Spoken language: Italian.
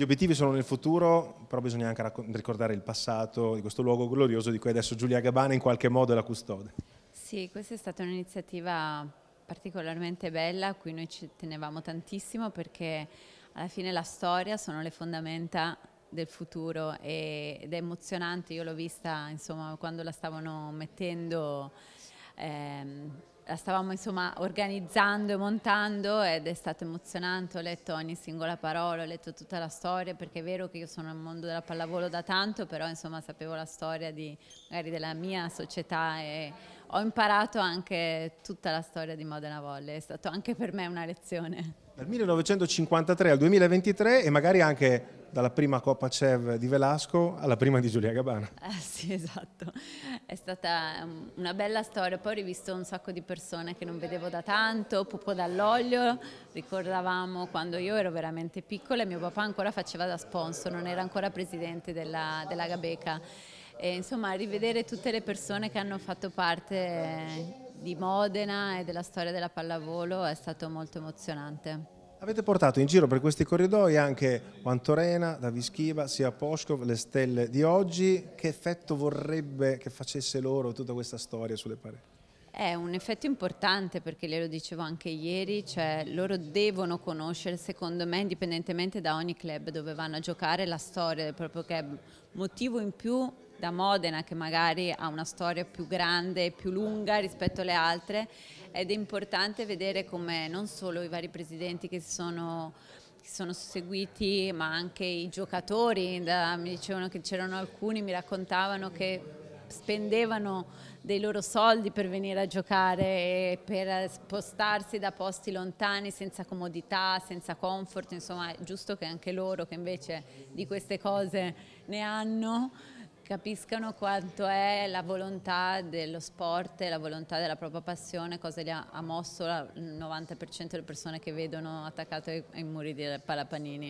Gli obiettivi sono nel futuro, però bisogna anche ricordare il passato di questo luogo glorioso di cui adesso Giulia Gabbana in qualche modo è la custode. Sì, questa è stata un'iniziativa particolarmente bella, a cui noi ci tenevamo tantissimo perché alla fine la storia sono le fondamenta del futuro ed è emozionante, io l'ho vista insomma, quando la stavano mettendo ehm, la stavamo insomma organizzando e montando ed è stato emozionante, ho letto ogni singola parola, ho letto tutta la storia perché è vero che io sono nel mondo della pallavolo da tanto, però insomma sapevo la storia di, magari della mia società e ho imparato anche tutta la storia di Modena Volle, è stato anche per me una lezione. Dal 1953 al 2023 e magari anche dalla prima Coppa CEV di Velasco alla prima di Giulia Gabbana. Eh, sì, esatto. È stata um, una bella storia. Poi ho rivisto un sacco di persone che non vedevo da tanto, Pupo dall'olio, ricordavamo quando io ero veramente piccola e mio papà ancora faceva da sponsor, non era ancora presidente della, della Gabeca. E, insomma, rivedere tutte le persone che hanno fatto parte eh, di Modena e della storia della pallavolo è stato molto emozionante. Avete portato in giro per questi corridoi anche Quantorena, Davischiva, sia Poshkov, le stelle di oggi. Che effetto vorrebbe che facesse loro tutta questa storia sulle pareti? È un effetto importante perché glielo dicevo anche ieri, cioè loro devono conoscere, secondo me, indipendentemente da ogni club dove vanno a giocare, la storia del proprio club, motivo in più da Modena che magari ha una storia più grande e più lunga rispetto alle altre ed è importante vedere come non solo i vari presidenti che si sono che sono seguiti, ma anche i giocatori, da, mi dicevano che c'erano alcuni, mi raccontavano che spendevano dei loro soldi per venire a giocare e per spostarsi da posti lontani senza comodità, senza comfort, insomma è giusto che anche loro che invece di queste cose ne hanno capiscano quanto è la volontà dello sport e la volontà della propria passione, cosa gli ha, ha mosso il 90% delle persone che vedono attaccato ai muri di Palapanini.